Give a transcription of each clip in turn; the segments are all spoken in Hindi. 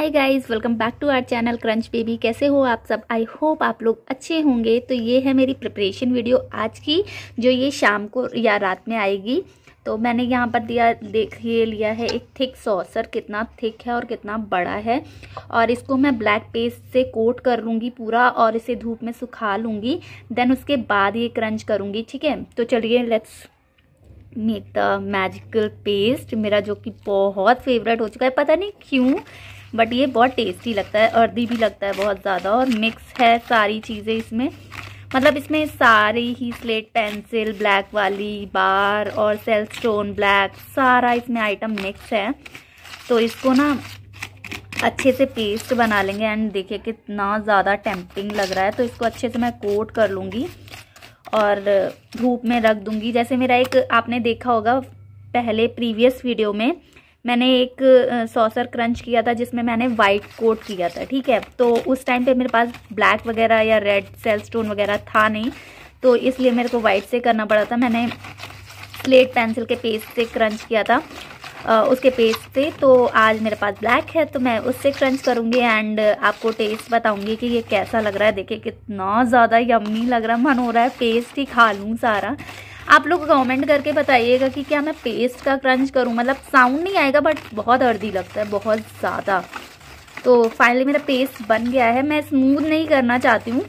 hi guys welcome back to our channel crunch baby कैसे हो आप सब आई होप आप लोग अच्छे होंगे तो ये है मेरी प्रिपरेशन वीडियो आज की जो ये शाम को या रात में आएगी तो मैंने यहाँ पर दिया देख ये लिया है एक थिक सॉसर कितना थिक है और कितना बड़ा है और इसको मैं ब्लैक पेस्ट से कोट कर लूँगी पूरा और इसे धूप में सुखा लूँगी देन उसके बाद ये क्रंच करूँगी ठीक है तो चलिए let's make the magical paste मेरा जो कि बहुत फेवरेट हो चुका है पता नहीं क्यों बट ये बहुत टेस्टी लगता है अर्दी भी लगता है बहुत ज़्यादा और मिक्स है सारी चीज़ें इसमें मतलब इसमें सारी ही स्लेट पेंसिल ब्लैक वाली बार और सेल स्टोन ब्लैक सारा इसमें आइटम मिक्स है तो इसको ना अच्छे से पेस्ट बना लेंगे एंड देखिए कितना ज़्यादा टेम्पिंग लग रहा है तो इसको अच्छे से मैं कोट कर लूँगी और धूप में रख दूँगी जैसे मेरा एक आपने देखा होगा पहले प्रीवियस वीडियो में मैंने एक सॉसर क्रंच किया था जिसमें मैंने वाइट कोट किया था ठीक है तो उस टाइम पे मेरे पास ब्लैक वगैरह या रेड सेल स्टोन वगैरह था नहीं तो इसलिए मेरे को वाइट से करना पड़ा था मैंने स्लेट पेंसिल के पेस्ट से क्रंच किया था आ, उसके पेस्ट से तो आज मेरे पास ब्लैक है तो मैं उससे क्रंच करूँगी एंड आपको टेस्ट बताऊँगी कि ये कैसा लग रहा है देखिए कितना ज़्यादा यमी लग रहा मन हो रहा है पेस्ट ही खा लूँ सारा आप लोग कमेंट करके बताइएगा कि क्या मैं पेस्ट का क्रंच करूँ मतलब साउंड नहीं आएगा बट बहुत अर्दी लगता है बहुत ज़्यादा तो फाइनली मेरा पेस्ट बन गया है मैं स्मूथ नहीं करना चाहती हूँ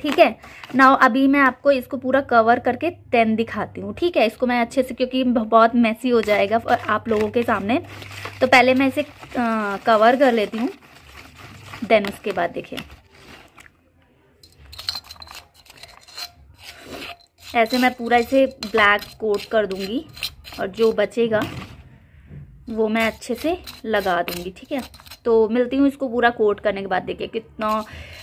ठीक है ना अभी मैं आपको इसको पूरा कवर करके टेन दिखाती हूँ ठीक है इसको मैं अच्छे से क्योंकि बहुत मैसी हो जाएगा आप लोगों के सामने तो पहले मैं इसे आ, कवर कर लेती हूँ देन उसके बाद देखिए ऐसे मैं पूरा इसे ब्लैक कोट कर दूंगी और जो बचेगा वो मैं अच्छे से लगा दूंगी ठीक है तो मिलती हूँ इसको पूरा कोट करने के बाद देखिए कितना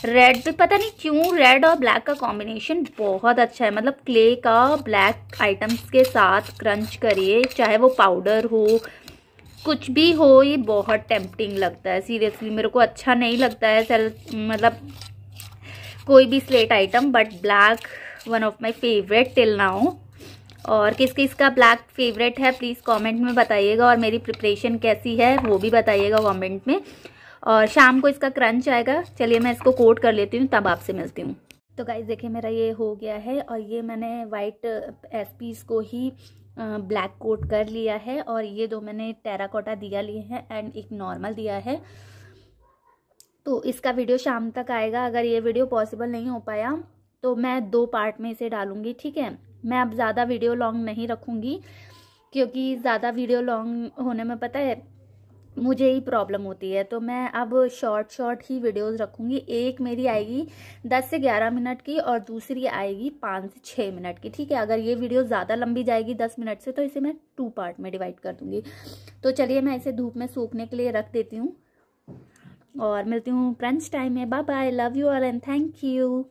रेड पता नहीं क्यों रेड और ब्लैक का कॉम्बिनेशन बहुत अच्छा है मतलब क्ले का ब्लैक आइटम्स के साथ क्रंच करिए चाहे वो पाउडर हो कुछ भी हो ये बहुत टेम्पटिंग लगता है सीरियसली मेरे को अच्छा नहीं लगता है सर मतलब कोई भी slate item but black one of my favourite till now और किस किस का ब्लैक फेवरेट है प्लीज़ कमेंट में बताइएगा और मेरी प्रिपरेशन कैसी है वो भी बताइएगा कमेंट में और शाम को इसका क्रंच आएगा चलिए मैं इसको कोट कर लेती हूँ तब आपसे मिलती हूँ तो गाइज देखिए मेरा ये हो गया है और ये मैंने वाइट एस पीस को ही ब्लैक uh, कोट कर लिया है और ये दो मैंने टेराकोटा दिया लिए हैं एंड एक नॉर्मल दिया है तो इसका वीडियो शाम तक आएगा अगर ये वीडियो पॉसिबल नहीं हो पाया तो मैं दो पार्ट में इसे डालूंगी ठीक है मैं अब ज़्यादा वीडियो लॉन्ग नहीं रखूँगी क्योंकि ज़्यादा वीडियो लॉन्ग होने में पता है मुझे ही प्रॉब्लम होती है तो मैं अब शॉर्ट शॉर्ट ही वीडियोस रखूँगी एक मेरी आएगी 10 से 11 मिनट की और दूसरी आएगी 5 से 6 मिनट की ठीक है अगर ये वीडियो ज़्यादा लंबी जाएगी 10 मिनट से तो इसे मैं टू पार्ट में डिवाइड कर दूँगी तो चलिए मैं इसे धूप में सूखने के लिए रख देती हूँ और मिलती हूँ क्रंच टाइम में bye bye love you all and thank you